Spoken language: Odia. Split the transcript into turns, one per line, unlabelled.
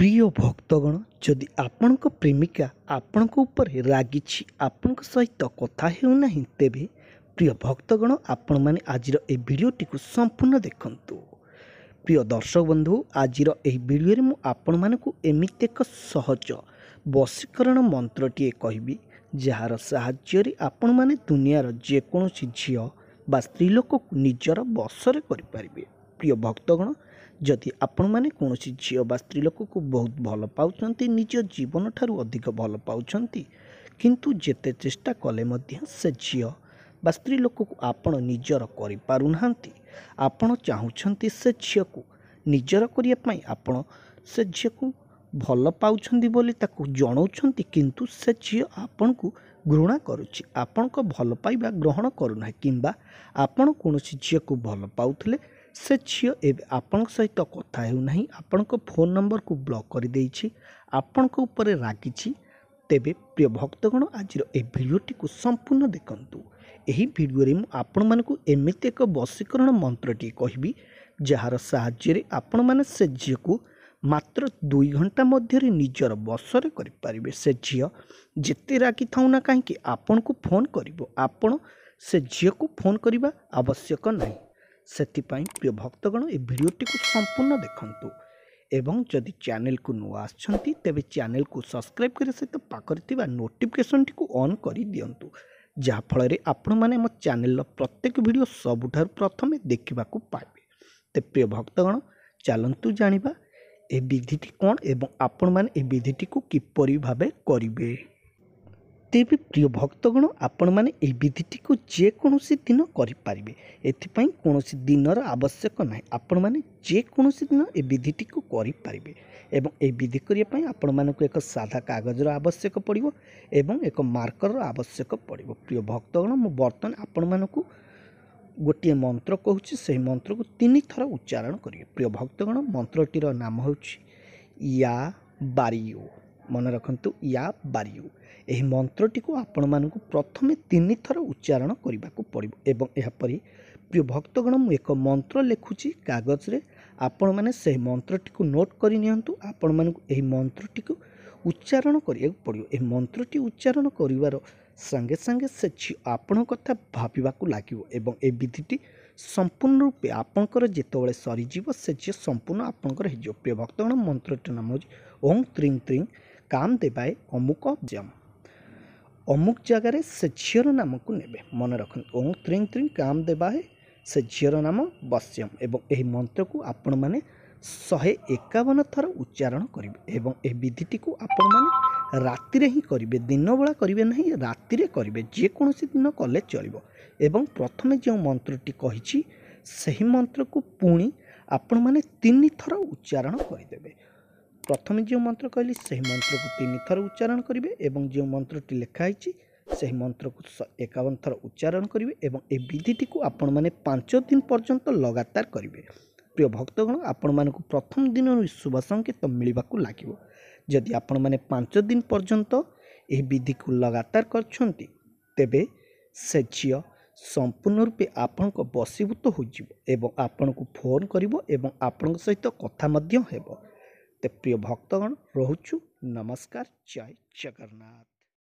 ପ୍ରିୟ ଭକ୍ତଗଣ ଯଦି ଆପଣଙ୍କ ପ୍ରେମିକା ଆପଣଙ୍କ ଉପରେ ରାଗିଛି ଆପଣଙ୍କ ସହିତ କଥା ହେଉନାହିଁ ତେବେ ପ୍ରିୟ ଭକ୍ତଗଣ ଆପଣମାନେ ଆଜିର ଏହି ଭିଡ଼ିଓଟିକୁ ସମ୍ପୂର୍ଣ୍ଣ ଦେଖନ୍ତୁ ପ୍ରିୟ ଦର୍ଶକ ବନ୍ଧୁ ଆଜିର ଏହି ଭିଡ଼ିଓରେ ମୁଁ ଆପଣମାନଙ୍କୁ ଏମିତି ଏକ ସହଜ ବଶୀକରଣ ମନ୍ତ୍ରଟିଏ କହିବି ଯାହାର ସାହାଯ୍ୟରେ ଆପଣମାନେ ଦୁନିଆର ଯେକୌଣସି ଝିଅ ବା ସ୍ତ୍ରୀ ଲୋକକୁ ନିଜର ବଶରେ କରିପାରିବେ ପ୍ରିୟ ଭକ୍ତଗଣ ଯଦି ଆପଣମାନେ କୌଣସି ଝିଅ ବା ସ୍ତ୍ରୀ ଲୋକକୁ ବହୁତ ଭଲ ପାଉଛନ୍ତି ନିଜ ଜୀବନଠାରୁ ଅଧିକ ଭଲ ପାଉଛନ୍ତି କିନ୍ତୁ ଯେତେ ଚେଷ୍ଟା କଲେ ମଧ୍ୟ ସେ ଝିଅ ବା ସ୍ତ୍ରୀ ଲୋକକୁ ଆପଣ ନିଜର କରିପାରୁନାହାନ୍ତି ଆପଣ ଚାହୁଁଛନ୍ତି ସେ ଝିଅକୁ ନିଜର କରିବା ପାଇଁ ଆପଣ ସେ ଝିଅକୁ ଭଲ ପାଉଛନ୍ତି ବୋଲି ତାକୁ ଜଣାଉଛନ୍ତି କିନ୍ତୁ ସେ ଝିଅ ଆପଣଙ୍କୁ ଘୃଣା କରୁଛି ଆପଣଙ୍କ ଭଲ ପାଇବା ଗ୍ରହଣ କରୁନାହିଁ କିମ୍ବା ଆପଣ କୌଣସି ଝିଅକୁ ଭଲ ପାଉଥିଲେ ସେ ଝିଅ ଏବେ ଆପଣଙ୍କ ସହିତ କଥା ହେଉନାହିଁ ଆପଣଙ୍କ ଫୋନ୍ ନମ୍ବରକୁ ବ୍ଲକ୍ କରିଦେଇଛି ଆପଣଙ୍କ ଉପରେ ରାଗିଛି ତେବେ ପ୍ରିୟ ଭକ୍ତଗଣ ଆଜିର ଏହି ଭିଡ଼ିଓଟିକୁ ସମ୍ପୂର୍ଣ୍ଣ ଦେଖନ୍ତୁ ଏହି ଭିଡ଼ିଓରେ ମୁଁ ଆପଣମାନଙ୍କୁ ଏମିତି ଏକ ବଶୀକରଣ ମନ୍ତ୍ରଟିଏ କହିବି ଯାହାର ସାହାଯ୍ୟରେ ଆପଣମାନେ ସେ ଝିଅକୁ ମାତ୍ର ଦୁଇ ଘଣ୍ଟା ମଧ୍ୟରେ ନିଜର ବସରେ କରିପାରିବେ ସେ ଝିଅ ଯେତେ ରାଗିଥାଉ ନା କାହିଁକି ଆପଣଙ୍କୁ ଫୋନ୍ କରିବ ଆପଣ ସେ ଝିଅକୁ ଫୋନ୍ କରିବା ଆବଶ୍ୟକ ନାହିଁ ସେଥିପାଇଁ ପ୍ରିୟ ଭକ୍ତଗଣ ଏ ଭିଡ଼ିଓଟିକୁ ସମ୍ପୂର୍ଣ୍ଣ ଦେଖନ୍ତୁ ଏବଂ ଯଦି ଚ୍ୟାନେଲକୁ ନୂଆ ଆସିଛନ୍ତି ତେବେ ଚ୍ୟାନେଲକୁ ସବସ୍କ୍ରାଇବ୍ କରିବା ସହିତ ପାଖରେ ଥିବା ନୋଟିଫିକେସନ୍ଟିକୁ ଅନ୍ କରିଦିଅନ୍ତୁ ଯାହାଫଳରେ ଆପଣମାନେ ମୋ ଚ୍ୟାନେଲର ପ୍ରତ୍ୟେକ ଭିଡ଼ିଓ ସବୁଠାରୁ ପ୍ରଥମେ ଦେଖିବାକୁ ପାଇବେ ତେ ପ୍ରିୟ ଭକ୍ତଗଣ ଚାଲନ୍ତୁ ଜାଣିବା ଏ ବିଧିଟି କ'ଣ ଏବଂ ଆପଣମାନେ ଏ ବିଧିଟିକୁ କିପରି ଭାବେ କରିବେ ତେବେ ପ୍ରିୟ ଭକ୍ତଗଣ ଆପଣମାନେ ଏହି ବିଧିଟିକୁ ଯେକୌଣସି ଦିନ କରିପାରିବେ ଏଥିପାଇଁ କୌଣସି ଦିନର ଆବଶ୍ୟକ ନାହିଁ ଆପଣମାନେ ଯେକୌଣସି ଦିନ ଏ ବିଧିଟିକୁ କରିପାରିବେ ଏବଂ ଏହି ବିଧି କରିବା ପାଇଁ ଆପଣମାନଙ୍କୁ ଏକ ସାଧା କାଗଜର ଆବଶ୍ୟକ ପଡ଼ିବ ଏବଂ ଏକ ମାର୍କରର ଆବଶ୍ୟକ ପଡ଼ିବ ପ୍ରିୟ ଭକ୍ତଗଣ ମୁଁ ବର୍ତ୍ତମାନ ଆପଣମାନଙ୍କୁ ଗୋଟିଏ ମନ୍ତ୍ର କହୁଛି ସେହି ମନ୍ତ୍ରକୁ ତିନି ଥର ଉଚ୍ଚାରଣ କରିବେ ପ୍ରିୟ ଭକ୍ତଗଣ ମନ୍ତ୍ରଟିର ନାମ ହେଉଛି ୟା ବାରିଓ ମନେ ରଖନ୍ତୁ ୟା ବାରିୟୁ ଏହି ମନ୍ତ୍ରଟିକୁ ଆପଣମାନଙ୍କୁ ପ୍ରଥମେ ତିନିଥର ଉଚ୍ଚାରଣ କରିବାକୁ ପଡ଼ିବ ଏବଂ ଏହାପରି ପ୍ରିୟ ଭକ୍ତଗଣ ମୁଁ ଏକ ମନ୍ତ୍ର ଲେଖୁଛି କାଗଜରେ ଆପଣମାନେ ସେହି ମନ୍ତ୍ରଟିକୁ ନୋଟ୍ କରି ନିଅନ୍ତୁ ଆପଣମାନଙ୍କୁ ଏହି ମନ୍ତ୍ରଟିକୁ ଉଚ୍ଚାରଣ କରିବାକୁ ପଡ଼ିବ ଏହି ମନ୍ତ୍ରଟି ଉଚ୍ଚାରଣ କରିବାର ସାଙ୍ଗେ ସାଙ୍ଗେ ସେ ଝିଅ ଆପଣଙ୍କ କଥା ଭାବିବାକୁ ଲାଗିବ ଏବଂ ଏହି ବିଧିଟି ସମ୍ପୂର୍ଣ୍ଣ ରୂପେ ଆପଣଙ୍କର ଯେତେବେଳେ ସରିଯିବ ସେ ଝିଅ ସମ୍ପୂର୍ଣ୍ଣ ଆପଣଙ୍କର ହେଇଯିବ ପ୍ରିୟ ଭକ୍ତଗଣ ମନ୍ତ୍ରଟି ନାମ ହେଉଛି ଓଂ ତ୍ରିଂ ତ୍ରିଂ କାମ ଦେବାଏ ଅମୁକ અમુક ଅମୁକ ଜାଗାରେ ସେ ଝିଅର ନାମକୁ ନେବେ ମନେ ରଖନ୍ତୁ ଓଁ ତ୍ରିଂ ତ୍ରିଂ କାମ ଦେବାହେ ସେ ଝିଅର ନାମ ବଶ୍ୟମ୍ ଏବଂ ଏହି ମନ୍ତ୍ରକୁ ଆପଣମାନେ ଶହେ ଏକାବନ ଥର ଉଚ୍ଚାରଣ କରିବେ ଏବଂ ଏହି ବିଧିଟିକୁ ଆପଣମାନେ ରାତିରେ ହିଁ କରିବେ ଦିନବେଳା କରିବେ ନାହିଁ ରାତିରେ କରିବେ ଯେକୌଣସି ଦିନ କଲେ ଚଳିବ ଏବଂ ପ୍ରଥମେ ଯେଉଁ ମନ୍ତ୍ରଟି କହିଛି ସେହି ମନ୍ତ୍ରକୁ ପୁଣି ଆପଣମାନେ ତିନି ଥର ଉଚ୍ଚାରଣ କରିଦେବେ ପ୍ରଥମେ ଯେଉଁ ମନ୍ତ୍ର କହିଲି ସେହି ମନ୍ତ୍ରକୁ ତିନିଥର ଉଚ୍ଚାରଣ କରିବେ ଏବଂ ଯେଉଁ ମନ୍ତ୍ରଟି ଲେଖା ହେଇଛି ସେହି ମନ୍ତ୍ରକୁ ଏକାବନ ଥର ଉଚ୍ଚାରଣ କରିବେ ଏବଂ ଏ ବିଧିଟିକୁ ଆପଣମାନେ ପାଞ୍ଚ ଦିନ ପର୍ଯ୍ୟନ୍ତ ଲଗାତାର କରିବେ ପ୍ରିୟ ଭକ୍ତଗଣ ଆପଣମାନଙ୍କୁ ପ୍ରଥମ ଦିନରୁ ଶୁଭ ସଙ୍କେତ ମିଳିବାକୁ ଲାଗିବ ଯଦି ଆପଣମାନେ ପାଞ୍ଚ ଦିନ ପର୍ଯ୍ୟନ୍ତ ଏହି ବିଧିକୁ ଲଗାତାର କରିଛନ୍ତି ତେବେ ସେ ଝିଅ ସମ୍ପୂର୍ଣ୍ଣ ରୂପେ ଆପଣଙ୍କ ବଶୀଭୂତ ହୋଇଯିବ ଏବଂ ଆପଣଙ୍କୁ ଫୋନ୍ କରିବ ଏବଂ ଆପଣଙ୍କ ସହିତ କଥା ମଧ୍ୟ ହେବ ते प्रिय भक्तगण रोचु नमस्कार जय जगन्नाथ